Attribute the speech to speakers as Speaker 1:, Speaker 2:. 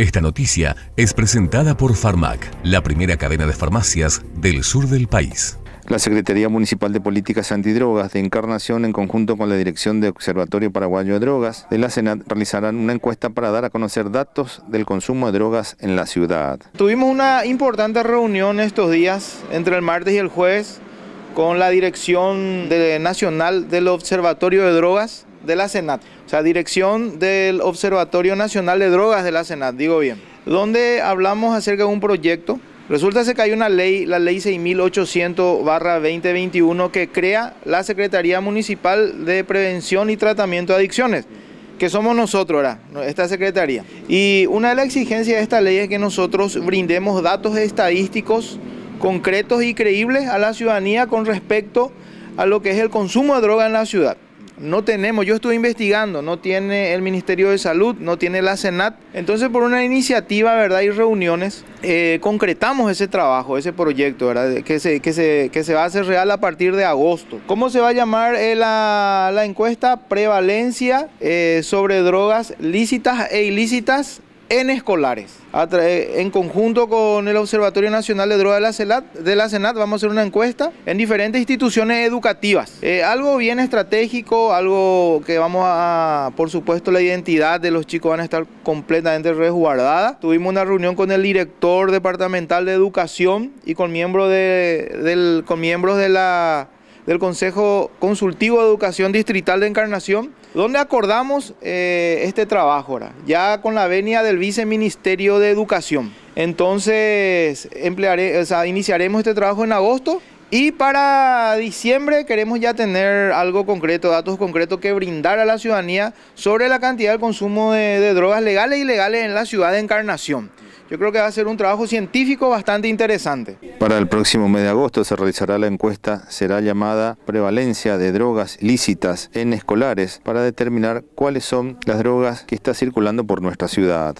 Speaker 1: Esta noticia es presentada por Farmac, la primera cadena de farmacias del sur del país. La
Speaker 2: Secretaría Municipal de Políticas Antidrogas de Encarnación, en conjunto con la Dirección de Observatorio Paraguayo de Drogas de la Senat, realizarán una encuesta para dar a conocer datos del consumo de drogas en la ciudad.
Speaker 1: Tuvimos una importante reunión estos días, entre el martes y el jueves, con la Dirección Nacional del Observatorio de Drogas de la Senat, o sea, dirección del Observatorio Nacional de Drogas de la Senat, digo bien, donde hablamos acerca de un proyecto. Resulta que hay una ley, la ley 6800-2021, que crea la Secretaría Municipal de Prevención y Tratamiento de Adicciones que somos nosotros ahora, esta Secretaría. Y una de las exigencias de esta ley es que nosotros brindemos datos estadísticos concretos y creíbles a la ciudadanía con respecto a lo que es el consumo de droga en la ciudad. No tenemos, yo estuve investigando, no tiene el Ministerio de Salud, no tiene la Senat, Entonces, por una iniciativa, ¿verdad? Y reuniones, eh, concretamos ese trabajo, ese proyecto, ¿verdad? Que se, que, se, se va a hacer real a partir de agosto. ¿Cómo se va a llamar eh, la, encuesta? Prevalencia eh, sobre drogas lícitas e ilícitas en escolares. Eh, en conjunto con el Observatorio Nacional de Drogas de la, vamos a hacer una encuesta en diferentes instituciones educativas. Eh, algo bien estratégico, algo que vamos a, por supuesto, la identidad de los chicos van a estar completamente resguardada. Tuvimos una reunión con el director departamental de educación y con, miembros de, con miembros de la del Consejo Consultivo de Educación Distrital de Encarnación, donde acordamos eh, este trabajo ahora, ya con la venia del Viceministerio de Educación. Entonces, iniciaremos este trabajo en agosto y para diciembre queremos ya tener algo concreto, datos concretos que brindar a la ciudadanía sobre la cantidad de consumo de, de drogas legales e ilegales en la ciudad de Encarnación. Yo creo que va a ser un trabajo científico bastante interesante.
Speaker 2: Para el próximo mes de agosto se realizará la encuesta, será llamada prevalencia de drogas lícitas en escolares para determinar cuáles son las drogas que está circulando por nuestra ciudad.